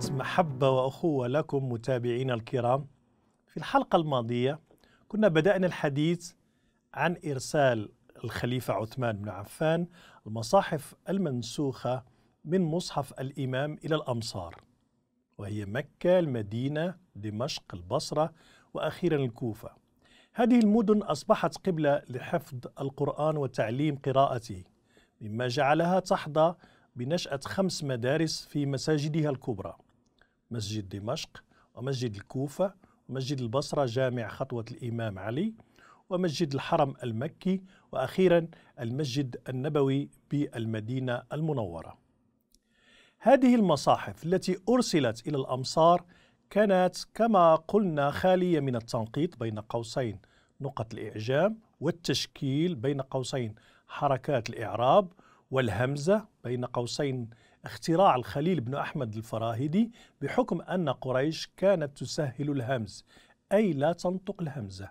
تحيات محبة وأخوة لكم متابعينا الكرام في الحلقة الماضية كنا بدأنا الحديث عن إرسال الخليفة عثمان بن عفان المصاحف المنسوخة من مصحف الإمام إلى الأمصار وهي مكة المدينة دمشق البصرة وأخيرا الكوفة هذه المدن أصبحت قبلة لحفظ القرآن وتعليم قراءته مما جعلها تحظى بنشأة خمس مدارس في مساجدها الكبرى مسجد دمشق ومسجد الكوفة ومسجد البصرة جامع خطوة الإمام علي ومسجد الحرم المكي وأخيرا المسجد النبوي بالمدينة المنورة هذه المصاحف التي أرسلت إلى الأمصار كانت كما قلنا خالية من التنقيط بين قوسين نقط الإعجام والتشكيل بين قوسين حركات الإعراب والهمزة بين قوسين اختراع الخليل بن أحمد الفراهيدي بحكم أن قريش كانت تسهل الهمز أي لا تنطق الهمزة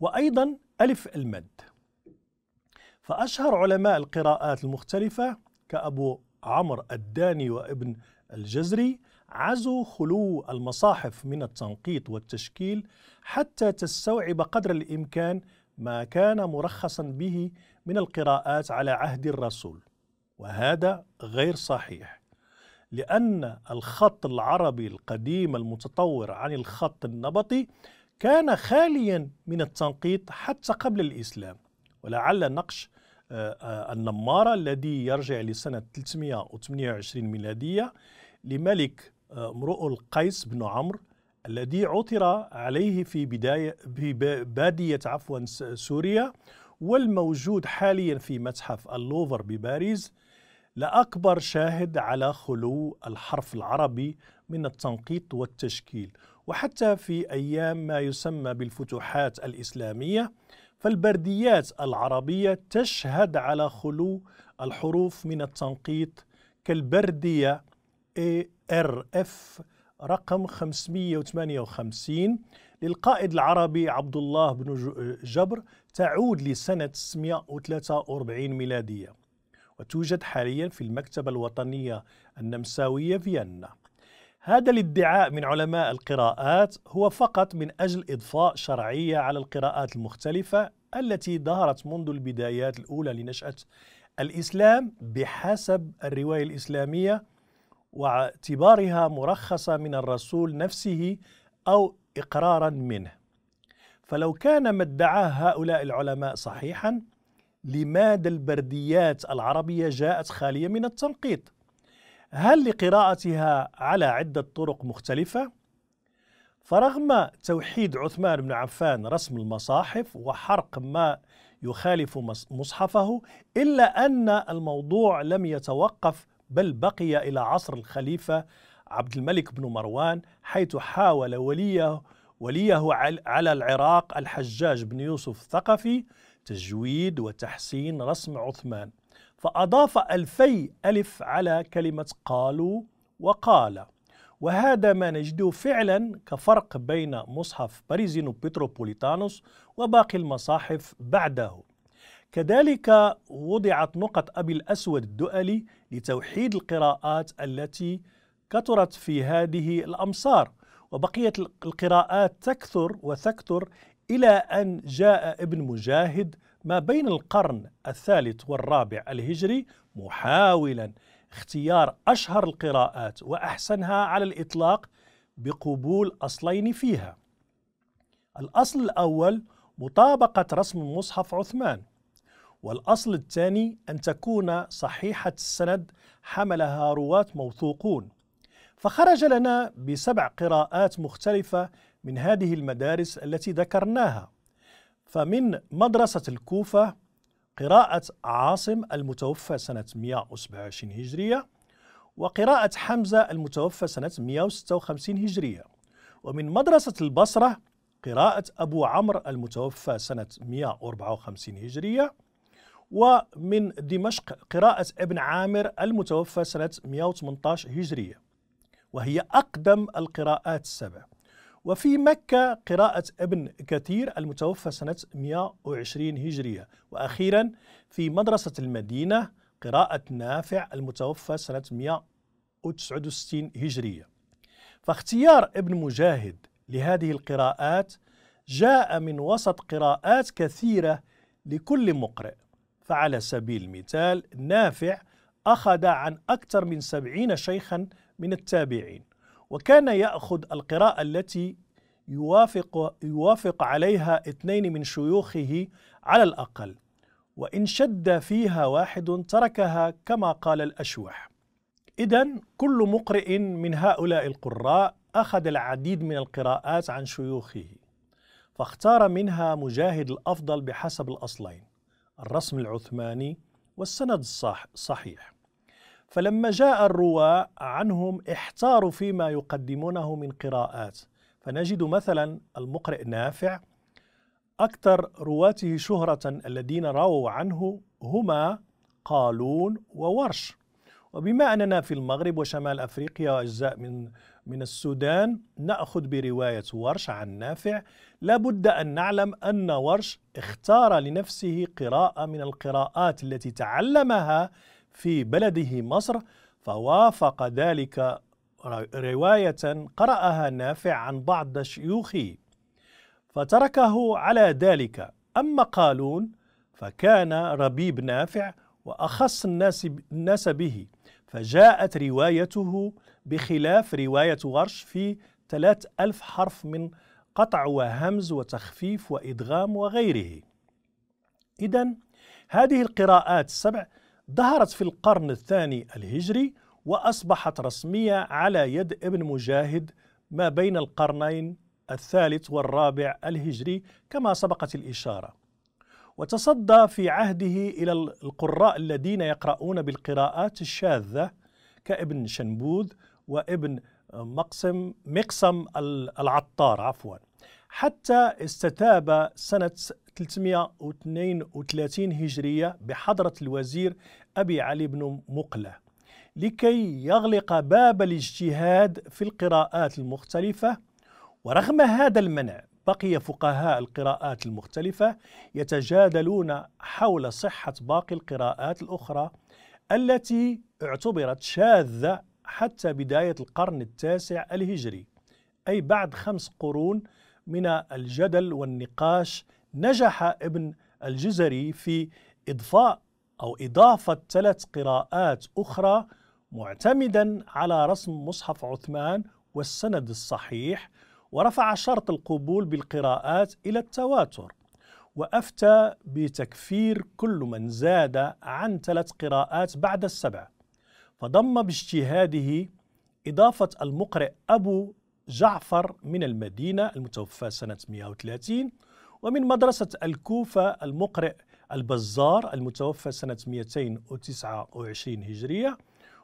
وأيضا ألف المد فأشهر علماء القراءات المختلفة كأبو عمرو الداني وابن الجزري عزوا خلو المصاحف من التنقيط والتشكيل حتى تستوعب قدر الإمكان ما كان مرخصا به من القراءات على عهد الرسول وهذا غير صحيح لأن الخط العربي القديم المتطور عن الخط النبطي كان خاليا من التنقيط حتى قبل الإسلام ولعل نقش آه، آه، النمارة الذي يرجع لسنة 328 ميلادية لملك آه، امرؤ القيس بن عمرو الذي عثر عليه في بداية في بادية عفوا سوريا والموجود حاليا في متحف اللوفر بباريس لأكبر شاهد على خلو الحرف العربي من التنقيط والتشكيل وحتى في أيام ما يسمى بالفتوحات الإسلامية فالبرديات العربية تشهد على خلو الحروف من التنقيط كالبردية ARF رقم 558 للقائد العربي عبد الله بن جبر تعود لسنة 643 ميلادية وتوجد حاليا في المكتبة الوطنية النمساوية فيينا هذا الادعاء من علماء القراءات هو فقط من أجل إضفاء شرعية على القراءات المختلفة التي ظهرت منذ البدايات الأولى لنشأة الإسلام بحسب الرواية الإسلامية واعتبارها مرخصة من الرسول نفسه أو إقرارا منه فلو كان ما ادعاه هؤلاء العلماء صحيحا لماذا البرديات العربية جاءت خالية من التنقيط؟ هل لقراءتها على عدة طرق مختلفة؟ فرغم توحيد عثمان بن عفان رسم المصاحف وحرق ما يخالف مصحفه إلا أن الموضوع لم يتوقف بل بقي إلى عصر الخليفة عبد الملك بن مروان حيث حاول وليه وليه على العراق الحجاج بن يوسف الثقفي تجويد وتحسين رسم عثمان فأضاف ألفي ألف على كلمة قالوا وقال وهذا ما نجده فعلا كفرق بين مصحف باريزينو بتروبوليتانوس وباقي المصاحف بعده كذلك وضعت نقط أبي الأسود الدؤلي لتوحيد القراءات التي كثرت في هذه الأمصار وبقيت القراءات تكثر وتكثر إلى أن جاء ابن مجاهد ما بين القرن الثالث والرابع الهجري محاولا اختيار أشهر القراءات وأحسنها على الإطلاق بقبول أصلين فيها الأصل الأول مطابقة رسم مصحف عثمان والأصل الثاني أن تكون صحيحة السند حملها رواة موثوقون فخرج لنا بسبع قراءات مختلفة من هذه المدارس التي ذكرناها فمن مدرسة الكوفة قراءة عاصم المتوفى سنة 127 هجرية وقراءة حمزة المتوفى سنة 156 هجرية ومن مدرسة البصرة قراءة أبو عمرو المتوفى سنة 154 هجرية ومن دمشق قراءة ابن عامر المتوفى سنة 118 هجرية وهي أقدم القراءات السبع وفي مكة قراءة ابن كثير المتوفى سنة 120 هجرية وأخيرا في مدرسة المدينة قراءة نافع المتوفى سنة 169 هجرية فاختيار ابن مجاهد لهذه القراءات جاء من وسط قراءات كثيرة لكل مقرئ فعلى سبيل المثال نافع أخذ عن أكثر من سبعين شيخا من التابعين وكان يأخذ القراءة التي يوافق, يوافق عليها اثنين من شيوخه على الأقل وإن شد فيها واحد تركها كما قال الأشوح إذا كل مقرئ من هؤلاء القراء أخذ العديد من القراءات عن شيوخه فاختار منها مجاهد الأفضل بحسب الأصلين الرسم العثماني والسند الصحيح فلما جاء الرواء عنهم احتاروا فيما يقدمونه من قراءات فنجد مثلا المقرئ نافع أكثر رواته شهرة الذين رووا عنه هما قالون وورش وبما أننا في المغرب وشمال أفريقيا وأجزاء من من السودان نأخذ برواية ورش عن نافع لابد أن نعلم أن ورش اختار لنفسه قراءة من القراءات التي تعلمها في بلده مصر فوافق ذلك رواية قرأها نافع عن بعض شيوخه فتركه على ذلك أما قالون فكان ربيب نافع وأخص الناس, الناس به فجاءت روايته بخلاف رواية ورش في ثلاث ألف حرف من قطع وهمز وتخفيف وإدغام وغيره إذا هذه القراءات السبع ظهرت في القرن الثاني الهجري وأصبحت رسمية على يد ابن مجاهد ما بين القرنين الثالث والرابع الهجري كما سبقت الإشارة وتصدى في عهده إلى القراء الذين يقرؤون بالقراءات الشاذة كابن شنبوذ وابن مقسم مقسم العطار عفواً حتى استتاب سنة 332 هجرية بحضرة الوزير أبي علي بن مقلة لكي يغلق باب الاجتهاد في القراءات المختلفة ورغم هذا المنع بقي فقهاء القراءات المختلفة يتجادلون حول صحة باقي القراءات الأخرى التي اعتبرت شاذة حتى بداية القرن التاسع الهجري أي بعد خمس قرون من الجدل والنقاش نجح ابن الجزري في إضفاء أو إضافة ثلاث قراءات أخرى معتمدا على رسم مصحف عثمان والسند الصحيح ورفع شرط القبول بالقراءات إلى التواتر وأفتى بتكفير كل من زاد عن ثلاث قراءات بعد السبع فضم باجتهاده إضافة المقرئ أبو جعفر من المدينة المتوفى سنة 130 ومن مدرسة الكوفة المقرئ البزار المتوفى سنة 229 هجرية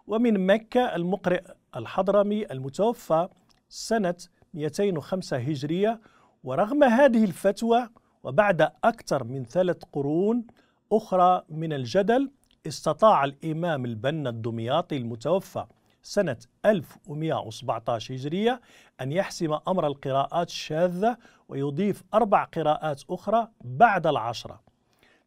ومن مكة المقرئ الحضرمي المتوفى سنة 205 هجرية ورغم هذه الفتوى وبعد أكثر من ثلاث قرون أخرى من الجدل استطاع الإمام البنا الدمياطي المتوفى سنة 1117 هجرية أن يحسم أمر القراءات الشاذة ويضيف أربع قراءات أخرى بعد العشرة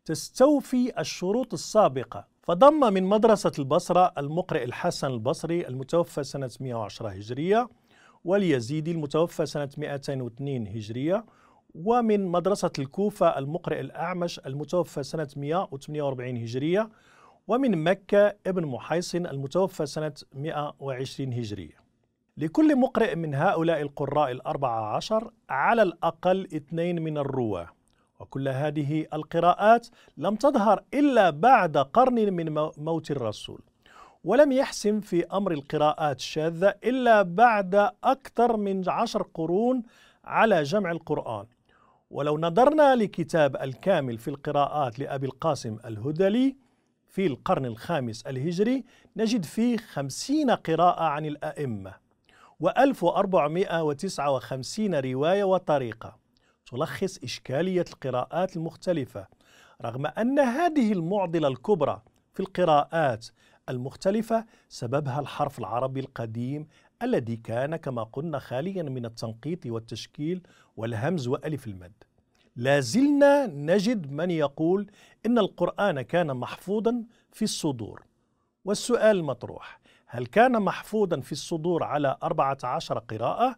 تستوفي الشروط السابقة فضم من مدرسة البصرة المقرئ الحسن البصري المتوفى سنة 110 هجرية واليزيدي المتوفى سنة 202 هجرية ومن مدرسة الكوفة المقرئ الأعمش المتوفى سنة 148 هجرية ومن مكة ابن محيصن المتوفى سنة 120 هجرية لكل مقرئ من هؤلاء القراء الأربعة عشر على الأقل اثنين من الرواة وكل هذه القراءات لم تظهر إلا بعد قرن من موت الرسول ولم يحسم في أمر القراءات الشاذة إلا بعد أكثر من عشر قرون على جمع القرآن ولو نظرنا لكتاب الكامل في القراءات لأبي القاسم الهدلي في القرن الخامس الهجري نجد فيه خمسين قراءة عن الأئمة و1459 رواية وطريقة تلخص إشكالية القراءات المختلفة رغم أن هذه المعضلة الكبرى في القراءات المختلفة سببها الحرف العربي القديم الذي كان كما قلنا خاليا من التنقيط والتشكيل والهمز وألف المد لا زلنا نجد من يقول إن القرآن كان محفوظا في الصدور والسؤال المطروح هل كان محفوظا في الصدور على 14 قراءة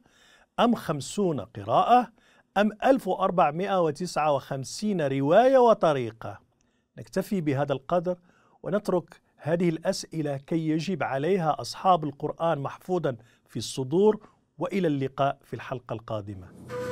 أم 50 قراءة أم 1459 رواية وطريقة نكتفي بهذا القدر ونترك هذه الأسئلة كي يجيب عليها أصحاب القرآن محفوظا في الصدور وإلى اللقاء في الحلقة القادمة